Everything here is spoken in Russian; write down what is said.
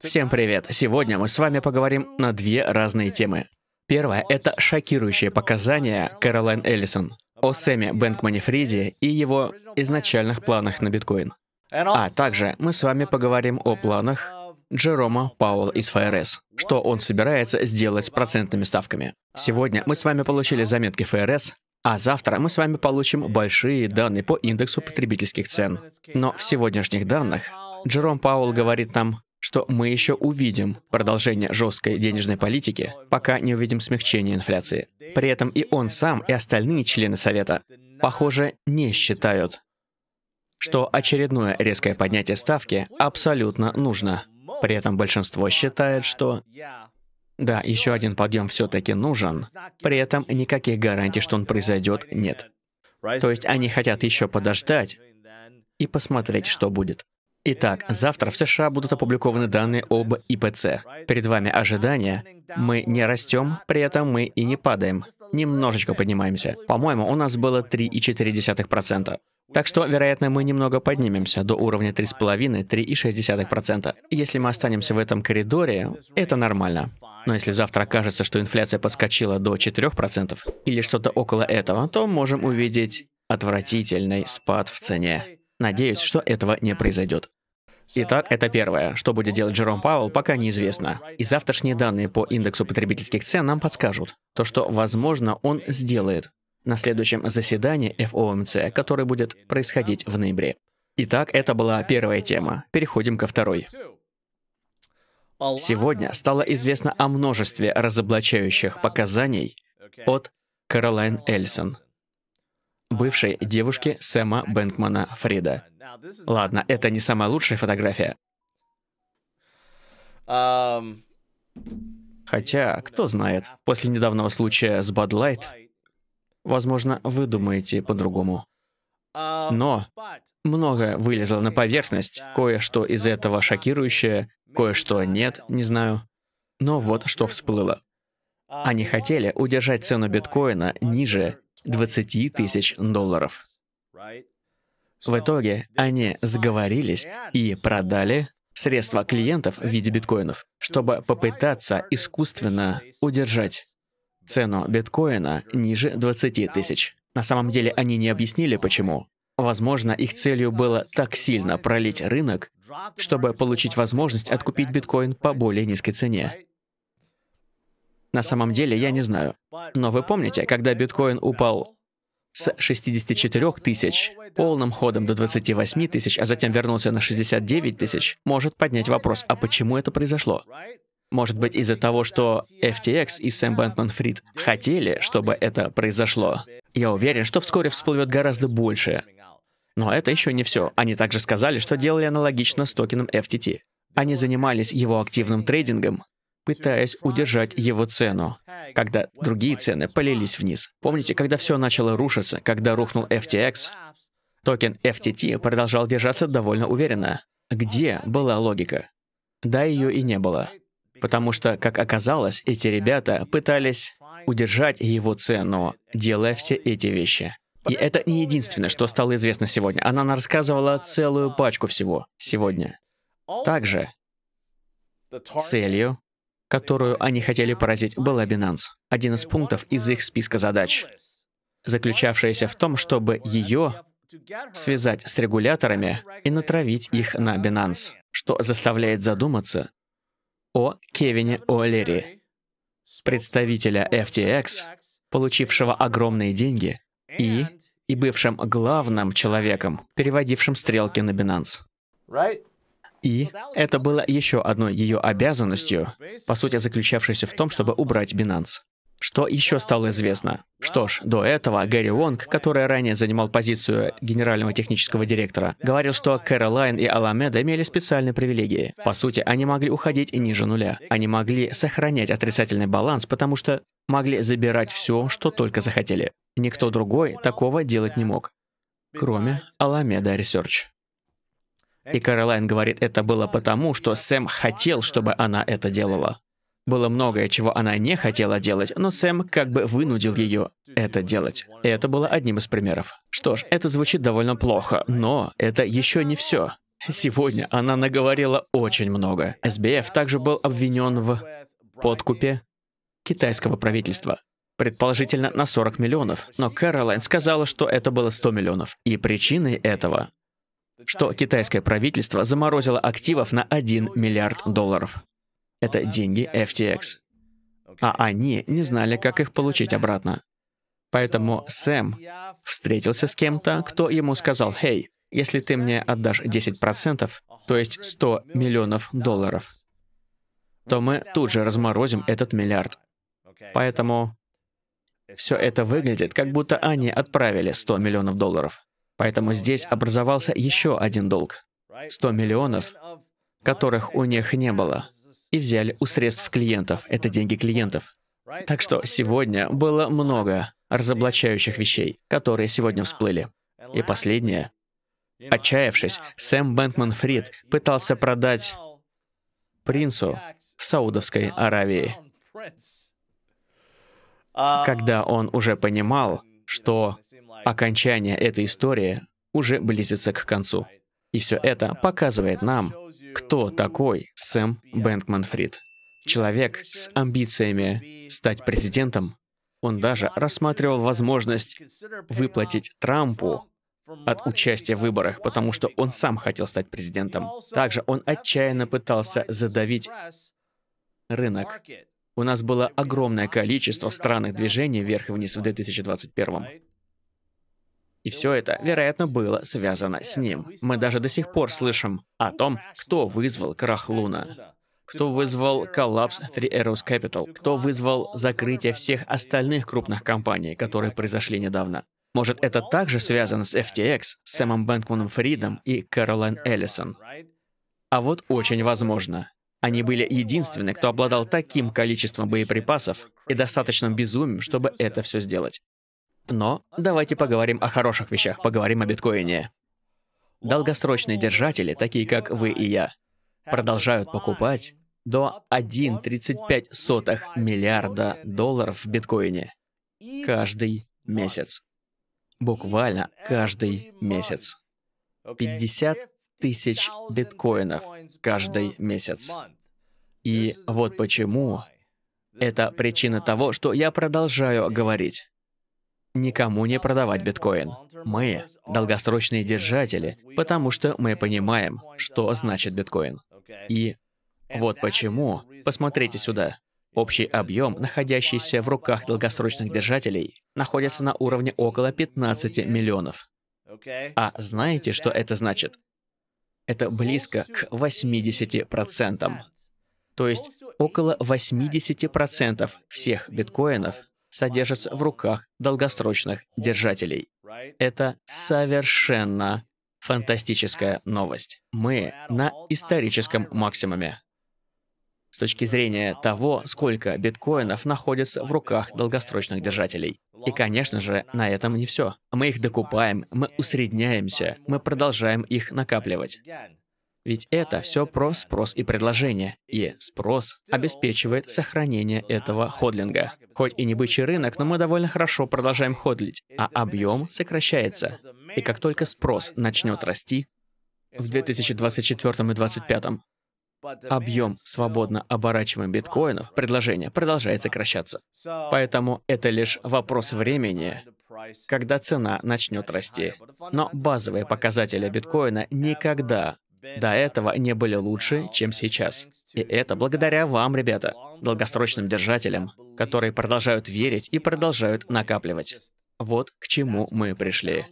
Всем привет! Сегодня мы с вами поговорим на две разные темы. Первое — это шокирующие показания Кэролайн Эллисон о Сэме Бэнкмане Фриде и его изначальных планах на биткоин. А также мы с вами поговорим о планах Джерома Пауэлл из ФРС, что он собирается сделать с процентными ставками. Сегодня мы с вами получили заметки ФРС, а завтра мы с вами получим большие данные по индексу потребительских цен. Но в сегодняшних данных Джером Пауэлл говорит нам, что мы еще увидим продолжение жесткой денежной политики, пока не увидим смягчение инфляции. При этом и он сам, и остальные члены Совета, похоже, не считают, что очередное резкое поднятие ставки абсолютно нужно. При этом большинство считает, что да, еще один подъем все-таки нужен, при этом никаких гарантий, что он произойдет, нет. То есть они хотят еще подождать и посмотреть, что будет. Итак, завтра в США будут опубликованы данные об ИПЦ. Перед вами ожидания. Мы не растем, при этом мы и не падаем. Немножечко поднимаемся. По-моему, у нас было 3,4%. Так что, вероятно, мы немного поднимемся до уровня 3,5-3,6%. Если мы останемся в этом коридоре, это нормально. Но если завтра окажется, что инфляция подскочила до 4% или что-то около этого, то можем увидеть отвратительный спад в цене. Надеюсь, что этого не произойдет. Итак, это первое. Что будет делать Джером Пауэлл, пока неизвестно. И завтрашние данные по индексу потребительских цен нам подскажут то, что, возможно, он сделает на следующем заседании ФОМЦ, которое будет происходить в ноябре. Итак, это была первая тема. Переходим ко второй. Сегодня стало известно о множестве разоблачающих показаний от Каролайн Эльсон, бывшей девушки Сэма Бэнкмана Фрида. Ладно, это не самая лучшая фотография. Хотя, кто знает, после недавнего случая с Bud Light, возможно, вы думаете по-другому. Но многое вылезло на поверхность, кое-что из этого шокирующее, кое-что нет, не знаю. Но вот что всплыло. Они хотели удержать цену биткоина ниже 20 тысяч долларов. В итоге они сговорились и продали средства клиентов в виде биткоинов, чтобы попытаться искусственно удержать цену биткоина ниже 20 тысяч. На самом деле они не объяснили почему. Возможно, их целью было так сильно пролить рынок, чтобы получить возможность откупить биткоин по более низкой цене. На самом деле я не знаю. Но вы помните, когда биткоин упал с 64 тысяч полным ходом до 28 тысяч, а затем вернулся на 69 тысяч, может поднять вопрос, а почему это произошло? Может быть, из-за того, что FTX и Сэм Бэнкман Фрид хотели, чтобы это произошло. Я уверен, что вскоре всплывет гораздо больше. Но это еще не все. Они также сказали, что делали аналогично с токеном FTT. Они занимались его активным трейдингом, пытаясь удержать его цену, когда другие цены полились вниз. Помните, когда все начало рушиться, когда рухнул FTX, токен FTT продолжал держаться довольно уверенно. Где была логика? Да, ее и не было. Потому что, как оказалось, эти ребята пытались удержать его цену, делая все эти вещи. И это не единственное, что стало известно сегодня. Она рассказывала целую пачку всего сегодня. Также целью которую они хотели поразить, была Binance, один из пунктов из их списка задач, заключавшаяся в том, чтобы ее связать с регуляторами и натравить их на Binance, что заставляет задуматься о Кевине О'Лери, представителя FTX, получившего огромные деньги, и, и бывшим главным человеком, переводившим стрелки на Binance. Right? И это было еще одной ее обязанностью, по сути заключавшейся в том, чтобы убрать Binance. Что еще стало известно? Что ж, до этого Гэри Уонг, который ранее занимал позицию генерального технического директора, говорил, что Кэролайн и Аламеда имели специальные привилегии. По сути, они могли уходить ниже нуля. Они могли сохранять отрицательный баланс, потому что могли забирать все, что только захотели. Никто другой такого делать не мог, кроме Аламеда Research. И Каролайн говорит, это было потому, что Сэм хотел, чтобы она это делала. Было многое, чего она не хотела делать, но Сэм как бы вынудил ее это делать. И это было одним из примеров. Что ж, это звучит довольно плохо, но это еще не все. Сегодня она наговорила очень много. СБФ также был обвинен в подкупе китайского правительства. Предположительно, на 40 миллионов. Но Кэролайн сказала, что это было 100 миллионов. И причиной этого что китайское правительство заморозило активов на 1 миллиард долларов. Это деньги FTX. А они не знали, как их получить обратно. Поэтому Сэм встретился с кем-то, кто ему сказал, «Хей, если ты мне отдашь 10%, то есть 100 миллионов долларов, то мы тут же разморозим этот миллиард». Поэтому все это выглядит, как будто они отправили 100 миллионов долларов. Поэтому здесь образовался еще один долг. 100 миллионов, которых у них не было. И взяли у средств клиентов. Это деньги клиентов. Так что сегодня было много разоблачающих вещей, которые сегодня всплыли. И последнее. Отчаявшись, Сэм Бэнкман Фрид пытался продать принцу в Саудовской Аравии. Когда он уже понимал, что Окончание этой истории уже близится к концу. И все это показывает нам, кто такой Сэм Бэнкман Фрид. Человек с амбициями стать президентом. Он даже рассматривал возможность выплатить Трампу от участия в выборах, потому что он сам хотел стать президентом. Также он отчаянно пытался задавить рынок. У нас было огромное количество странных движений вверх и вниз в 2021. И все это, вероятно, было связано с ним. Мы даже до сих пор слышим о том, кто вызвал крах Луна, кто вызвал коллапс Three Arrows Capital, кто вызвал закрытие всех остальных крупных компаний, которые произошли недавно. Может, это также связано с FTX, с Сэмом Бэнкманом Фридом и Кэролайн Эллисон? А вот очень возможно. Они были единственны, кто обладал таким количеством боеприпасов и достаточным безумием, чтобы это все сделать. Но давайте поговорим о хороших вещах, поговорим о биткоине. Долгосрочные держатели, такие как вы и я, продолжают покупать до 1,35 миллиарда долларов в биткоине каждый месяц. Буквально каждый месяц. 50 тысяч биткоинов каждый месяц. И вот почему это причина того, что я продолжаю говорить никому не продавать биткоин. Мы – долгосрочные держатели, потому что мы понимаем, что значит биткоин. И вот почему, посмотрите сюда, общий объем, находящийся в руках долгосрочных держателей, находится на уровне около 15 миллионов. А знаете, что это значит? Это близко к 80%. То есть около 80% всех биткоинов содержатся в руках долгосрочных держателей. Это совершенно фантастическая новость. Мы на историческом максимуме. С точки зрения того, сколько биткоинов находится в руках долгосрочных держателей. И, конечно же, на этом не все. Мы их докупаем, мы усредняемся, мы продолжаем их накапливать. Ведь это все про спрос и предложение, и спрос обеспечивает сохранение этого ходлинга. Хоть и не бычий рынок, но мы довольно хорошо продолжаем ходлить, а объем сокращается. И как только спрос начнет расти, в 2024 и 2025 объем свободно оборачиваемых биткоинов предложение продолжает сокращаться. Поэтому это лишь вопрос времени, когда цена начнет расти. Но базовые показатели биткоина никогда до этого не были лучше, чем сейчас. И это благодаря вам, ребята, долгосрочным держателям, которые продолжают верить и продолжают накапливать. Вот к чему мы пришли.